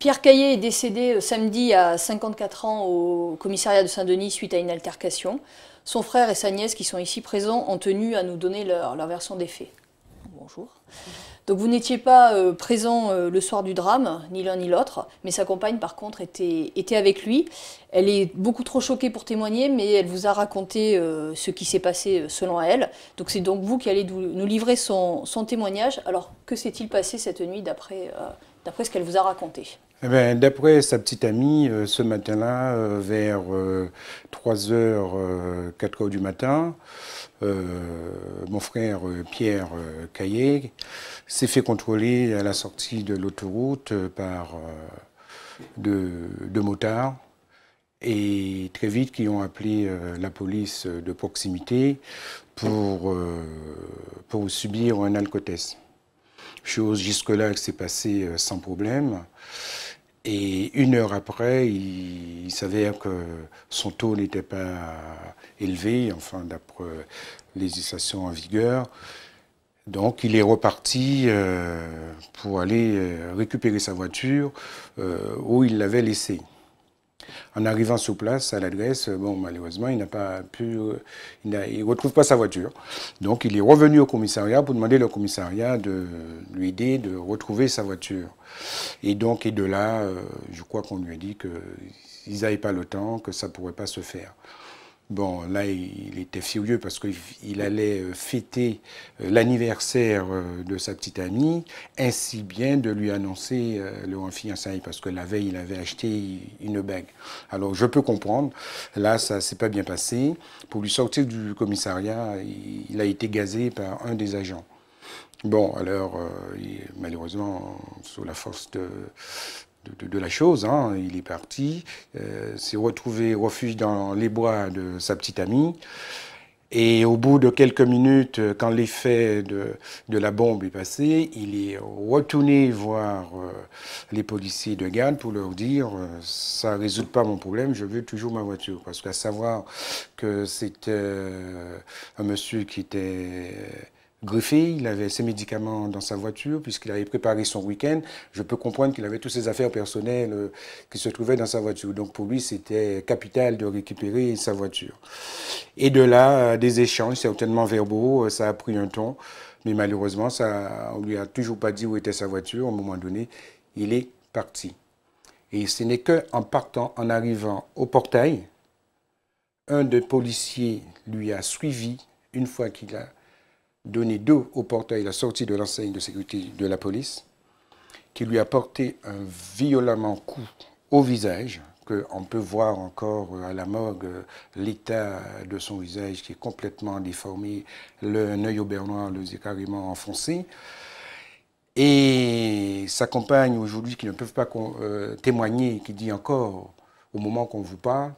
Pierre Caillé est décédé euh, samedi à 54 ans au commissariat de Saint-Denis suite à une altercation. Son frère et sa nièce qui sont ici présents ont tenu à nous donner leur, leur version des faits bonjour. Donc vous n'étiez pas euh, présent euh, le soir du drame, ni l'un ni l'autre, mais sa compagne par contre était, était avec lui. Elle est beaucoup trop choquée pour témoigner, mais elle vous a raconté euh, ce qui s'est passé selon elle. Donc c'est donc vous qui allez nous livrer son, son témoignage. Alors que s'est-il passé cette nuit d'après ce qu'elle vous a raconté eh ben, d'après sa petite amie, euh, ce matin-là, euh, vers 3h, euh, 4h du matin, mon frère Pierre Caillet s'est fait contrôler à la sortie de l'autoroute par deux, motards. Et très vite, qui ont appelé la police de proximité pour, pour subir un alcotest. Chose jusque-là qui s'est passée sans problème. Et une heure après, il, s'avère que son taux n'était pas élevé, enfin d'après législation en vigueur. Donc il est reparti euh, pour aller euh, récupérer sa voiture euh, où il l'avait laissée. En arrivant sur place, à l'adresse, euh, bon, malheureusement, il n'a pas pu, euh, il ne retrouve pas sa voiture. Donc, il est revenu au commissariat pour demander au commissariat de lui aider de retrouver sa voiture. Et donc, et de là, euh, je crois qu'on lui a dit qu'ils n'avaient pas le temps, que ça ne pourrait pas se faire. Bon, là, il était furieux parce qu'il allait euh, fêter euh, l'anniversaire euh, de sa petite amie, ainsi bien de lui annoncer le fiançailles, parce que la veille, il avait acheté une bague. Alors, je peux comprendre. Là, ça s'est pas bien passé. Pour lui sortir du commissariat, il a été gazé par un des agents. Bon, alors, malheureusement, sous la force de, de, la chose. Hein. Il est parti, euh, s'est retrouvé refuge dans les bois de sa petite amie. Et au bout de quelques minutes, euh, quand l'effet de, la bombe est passé, il est retourné voir euh, les policiers de garde pour leur dire ça ne résout pas mon problème, je veux toujours ma voiture. Parce qu'à savoir que c'était un monsieur qui était greffé, il avait ses médicaments dans sa voiture puisqu'il avait préparé son week-end. Je peux comprendre qu'il avait toutes ses affaires personnelles euh, qui se trouvaient dans sa voiture. Donc pour lui, c'était capital de récupérer sa voiture. Et de là, euh, des échanges certainement verbaux, euh, ça a pris un temps, mais malheureusement, ça, on lui a toujours pas dit où était sa voiture. Au moment donné, il est parti. Et ce n'est qu'en partant, en arrivant au portail, un des policiers lui a suivi une fois qu'il a donné deux au portail à la sortie de l'enseigne de sécurité de la police, qui lui a porté un violemment coup au visage, qu'on peut voir encore euh, à la morgue euh, l'état de son visage qui est complètement déformé, le, un œil au bernoir, le est enfoncé. Et sa compagne aujourd'hui qui ne peuvent pas euh, témoigner, qui dit encore au moment qu'on vous parle,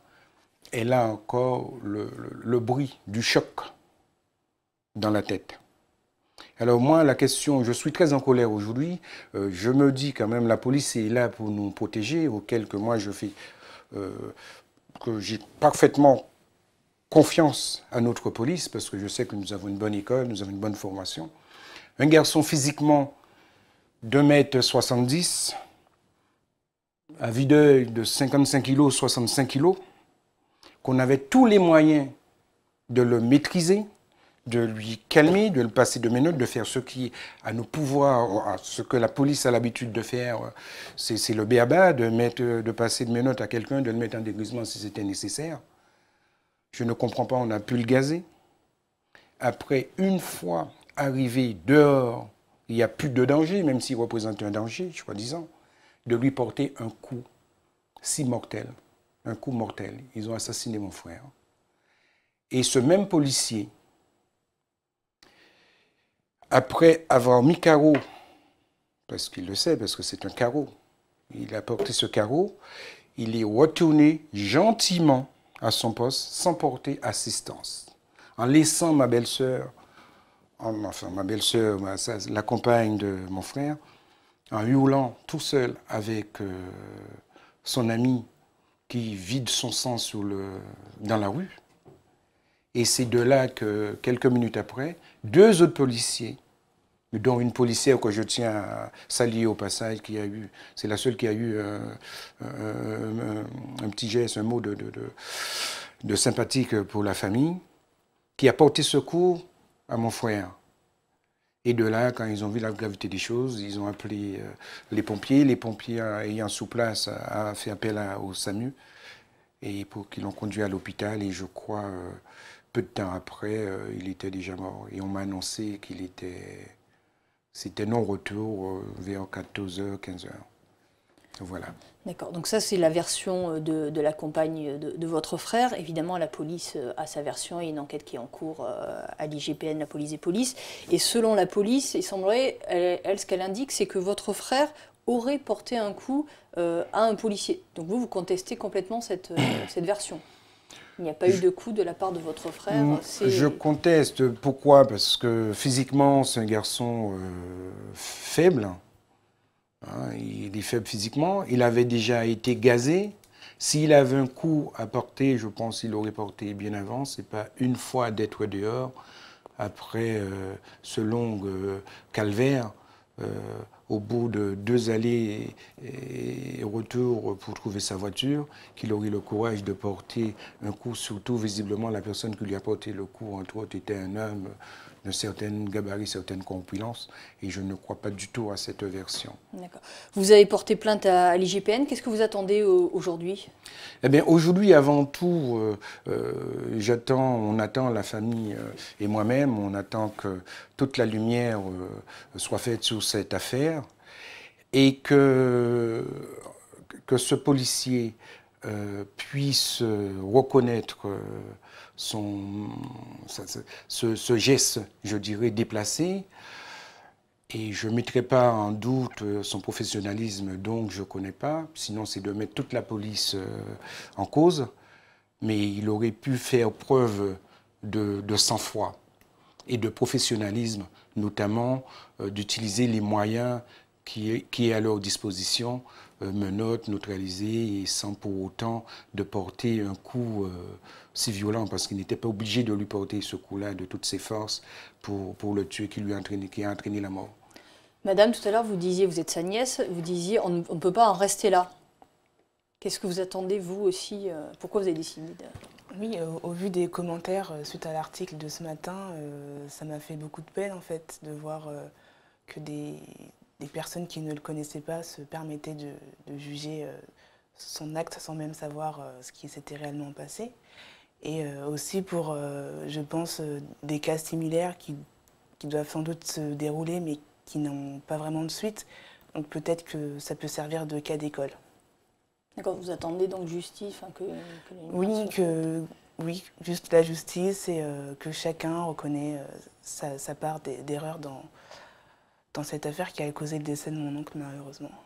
elle a encore le bruit du choc dans la tête. Alors moi, la question, je suis très en colère aujourd'hui. Euh, je me dis quand même, la police est là pour nous protéger, auquel que moi je fais, euh, que j'ai parfaitement confiance à notre police, parce que je sais que nous avons une bonne école, nous avons une bonne formation. Un garçon physiquement 2 mètres 70, à vide de 55 kg, 65 kg, qu'on avait tous les moyens de le maîtriser, de lui calmer, de le passer de mes notes, de faire ce qui à nos pouvoirs, ce que la police a l'habitude de faire, c'est le béaba, de, mettre, de passer de mes notes à quelqu'un, de le mettre en dégrisement si c'était nécessaire. Je ne comprends pas, on a pu le gazer. Après, une fois arrivé dehors, il n'y a plus de danger, même s'il représente un danger, je crois disant, de lui porter un coup si mortel, un coup mortel. Ils ont assassiné mon frère. Et ce même policier, après avoir mis carreau, parce qu'il le sait, parce que c'est un carreau, il a porté ce carreau, il est retourné gentiment à son poste sans porter assistance, en laissant ma belle-sœur, enfin ma belle-sœur, la compagne de mon frère, en hurlant tout seul avec euh, son ami qui vide son sang dans la rue. Et c'est de là que, quelques minutes après, deux autres policiers, dont une policière que je tiens à saluer au passage, qui a eu, c'est la seule qui a eu euh, euh, un petit geste, un mot de, de, sympathique pour la famille, qui a porté secours à mon frère. Et de là, quand ils ont vu la gravité des choses, ils ont appelé euh, les pompiers. Les pompiers ayant sous place a fait appel au SAMU et pour qu'ils l'ont conduit à l'hôpital. Et je crois, peu de temps après, euh, il était déjà mort. Et on m'a annoncé qu'il était. C'était non-retour euh, vers 14h, 15h. Voilà. D'accord. Donc, ça, c'est la version euh, de, de la compagne de, votre frère. Évidemment, la police a sa version. Il y a une enquête qui est en cours à l'IGPN, la police et police. Et selon la police, il semblerait, elle, ce qu'elle indique, c'est que votre frère aurait porté un coup à un policier. Donc, vous, vous contestez complètement cette, cette version. Il n'y a pas eu de coup de la part de votre frère Je conteste. Pourquoi Parce que physiquement, c'est un garçon euh, faible. Hein, il est faible physiquement. Il avait déjà été gazé. S'il avait un coup à porter, je pense qu'il l'aurait porté bien avant. Ce n'est pas une fois d'être dehors après euh, ce long euh, calvaire au bout de deux allées et, retour pour trouver sa voiture, qu'il aurait le courage de porter un coup, surtout visiblement la personne qui lui a porté le coup, entre autres, était un homme de gabarit, gabarits, certaines compilances, et je ne crois pas du tout à cette version. Vous avez porté plainte à l'IGPN, qu'est-ce que vous attendez aujourd'hui Eh bien aujourd'hui, avant tout, euh, euh, j'attends, on attend la famille euh, et moi-même, on attend que toute la lumière soit faite sur cette affaire, et que, que ce policier euh, puisse euh, reconnaître euh, son, ce, geste, je dirais, déplacé. Et je ne mettrai pas en doute son professionnalisme, donc je ne connais pas. Sinon, c'est de mettre toute la police en cause. Mais il aurait pu faire preuve de, sang-froid et de professionnalisme, notamment d'utiliser les moyens qui est, à leur disposition, euh, menottes, neutralisées, et sans pour autant de porter un coup euh, si violent, parce qu'il n'était pas obligé de lui porter ce coup-là de toutes ses forces pour, pour le tuer qui lui a entraîné, qui a entraîné la mort. Madame, tout à l'heure, vous disiez, vous êtes sa nièce, vous disiez, on ne peut pas en rester là. Qu'est-ce que vous attendez, vous aussi euh, Pourquoi vous avez décidé Oui, au vu des commentaires suite à l'article de ce matin, ça m'a fait beaucoup de peine, en fait, de voir que des, des personnes qui ne le connaissaient pas se permettaient de, juger euh, son acte sans même savoir euh, ce qui s'était réellement passé. Et euh, aussi pour, je pense, des cas similaires qui, doivent sans doute se dérouler mais qui n'ont pas vraiment de suite. Donc peut-être que ça peut servir de cas d'école. D'accord, vous attendez donc justice hein, que, Oui, que, oui, juste la justice et que chacun reconnaît sa, sa, part d'erreur dans, dans cette affaire qui a causé le décès de mon oncle, malheureusement.